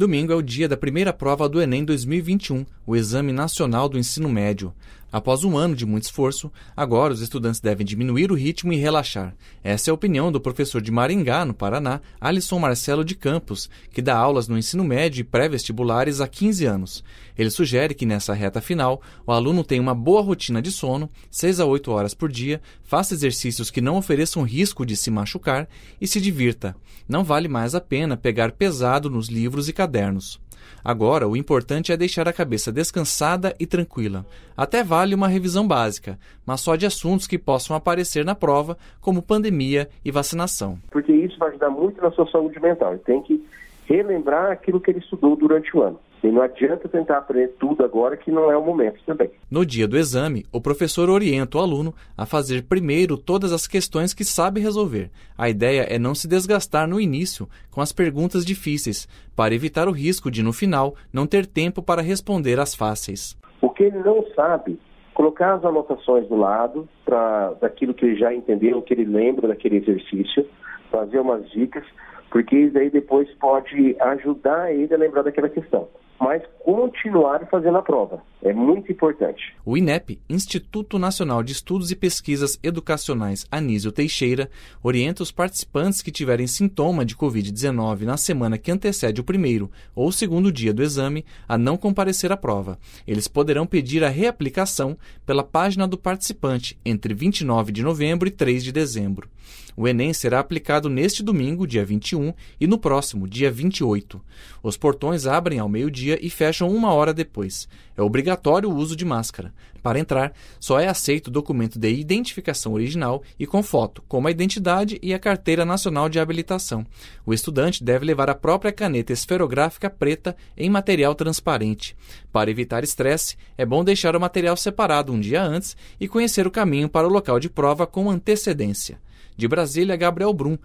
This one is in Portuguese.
Domingo é o dia da primeira prova do Enem 2021, o Exame Nacional do Ensino Médio. Após um ano de muito esforço, agora os estudantes devem diminuir o ritmo e relaxar. Essa é a opinião do professor de Maringá, no Paraná, Alisson Marcelo de Campos, que dá aulas no ensino médio e pré-vestibulares há 15 anos. Ele sugere que nessa reta final, o aluno tenha uma boa rotina de sono, 6 a 8 horas por dia, faça exercícios que não ofereçam risco de se machucar e se divirta. Não vale mais a pena pegar pesado nos livros e cadernos. Agora, o importante é deixar a cabeça descansada e tranquila. Até vale uma revisão básica, mas só de assuntos que possam aparecer na prova, como pandemia e vacinação. Porque isso vai ajudar muito na sua saúde mental. tem que relembrar aquilo que ele estudou durante o ano. E não adianta tentar aprender tudo agora que não é o momento também. No dia do exame, o professor orienta o aluno a fazer primeiro todas as questões que sabe resolver. A ideia é não se desgastar no início com as perguntas difíceis, para evitar o risco de, no final, não ter tempo para responder as fáceis. O que ele não sabe, colocar as anotações do lado para daquilo que ele já entendeu, que ele lembra daquele exercício, fazer umas dicas, porque isso aí depois pode ajudar ele a lembrar daquela questão mas continuar fazendo a prova. É muito importante. O INEP, Instituto Nacional de Estudos e Pesquisas Educacionais Anísio Teixeira, orienta os participantes que tiverem sintoma de Covid-19 na semana que antecede o primeiro ou segundo dia do exame a não comparecer à prova. Eles poderão pedir a reaplicação pela página do participante entre 29 de novembro e 3 de dezembro. O Enem será aplicado neste domingo, dia 21, e no próximo, dia 28. Os portões abrem ao meio-dia meio-dia e fecham uma hora depois. É obrigatório o uso de máscara. Para entrar, só é aceito documento de identificação original e com foto, como a identidade e a carteira nacional de habilitação. O estudante deve levar a própria caneta esferográfica preta em material transparente. Para evitar estresse, é bom deixar o material separado um dia antes e conhecer o caminho para o local de prova com antecedência. De Brasília, Gabriel Brum,